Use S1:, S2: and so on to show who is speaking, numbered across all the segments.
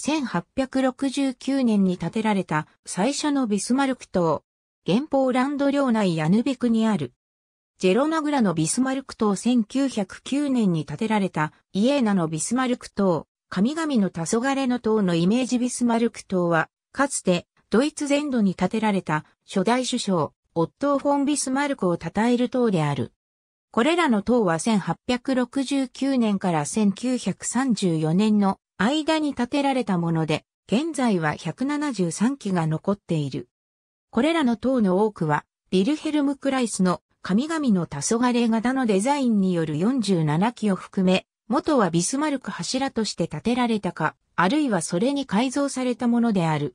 S1: 1869年に建てられた最初のビスマルク島。原宝ランド領内ヤヌベクにある。ジェロナグラのビスマルク島1909年に建てられたイエーナのビスマルク島。神々の黄昏の塔のイメージビスマルク島は、かつてドイツ全土に建てられた初代首相、オットー・フォン・ビスマルクを称える塔である。これらの塔は1869年から1934年の間に建てられたもので、現在は173基が残っている。これらの塔の多くは、ビルヘルム・クライスの神々の黄昏型のデザインによる47基を含め、元はビスマルク柱として建てられたか、あるいはそれに改造されたものである。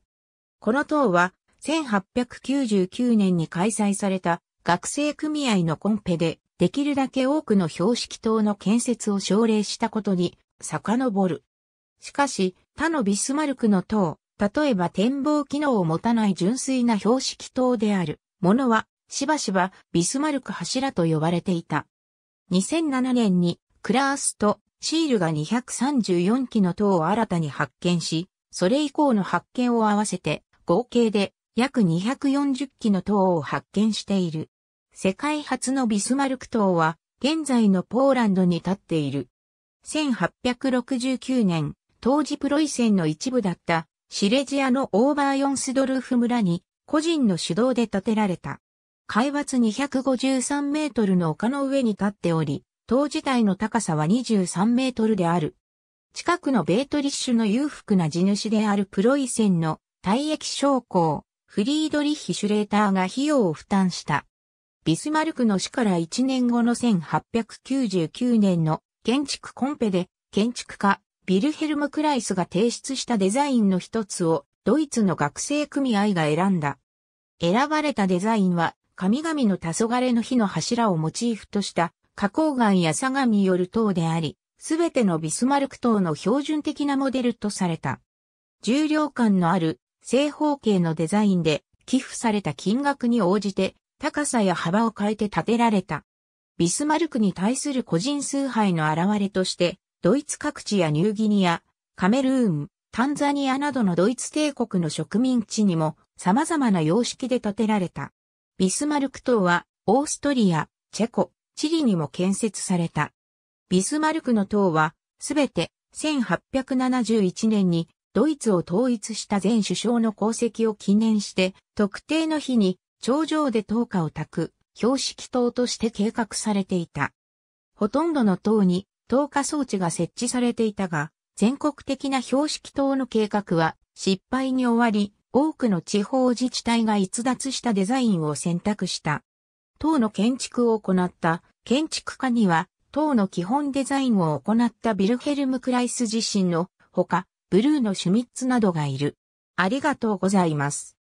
S1: この塔は、1899年に開催された学生組合のコンペで、できるだけ多くの標識塔の建設を奨励したことに、遡る。しかし、他のビスマルクの塔、例えば展望機能を持たない純粋な標識塔であるものは、しばしばビスマルク柱と呼ばれていた。2007年にクラースとシールが234基の塔を新たに発見し、それ以降の発見を合わせて合計で約240基の塔を発見している。世界初のビスマルク塔は現在のポーランドに立っている。1869年、当時プロイセンの一部だったシレジアのオーバーヨンスドルフ村に個人の主導で建てられた。海抜253メートルの丘の上に立っており、当時体の高さは23メートルである。近くのベートリッシュの裕福な地主であるプロイセンの退役将校、フリードリッヒ・シュレーターが費用を負担した。ビスマルクの死から1年後の1899年の建築コンペで建築家、ビルヘルム・クライスが提出したデザインの一つをドイツの学生組合が選んだ。選ばれたデザインは神々の黄昏の火の柱をモチーフとした花崗岩や相模よる塔であり、すべてのビスマルク塔の標準的なモデルとされた。重量感のある正方形のデザインで寄付された金額に応じて高さや幅を変えて建てられた。ビスマルクに対する個人崇拝の表れとしてドイツ各地やニューギニア、カメルーン、タンザニアなどのドイツ帝国の植民地にも様々な様式で建てられた。ビスマルク島はオーストリア、チェコ、チリにも建設された。ビスマルクの塔は、すべて1871年にドイツを統一した前首相の功績を記念して、特定の日に頂上で灯火を焚く標識塔として計画されていた。ほとんどの塔に透過装置が設置されていたが、全国的な標識灯の計画は失敗に終わり、多くの地方自治体が逸脱したデザインを選択した。党の建築を行った建築家には、党の基本デザインを行ったビルヘルム・クライス自身のほか、ブルーのシュミッツなどがいる。ありがとうございます。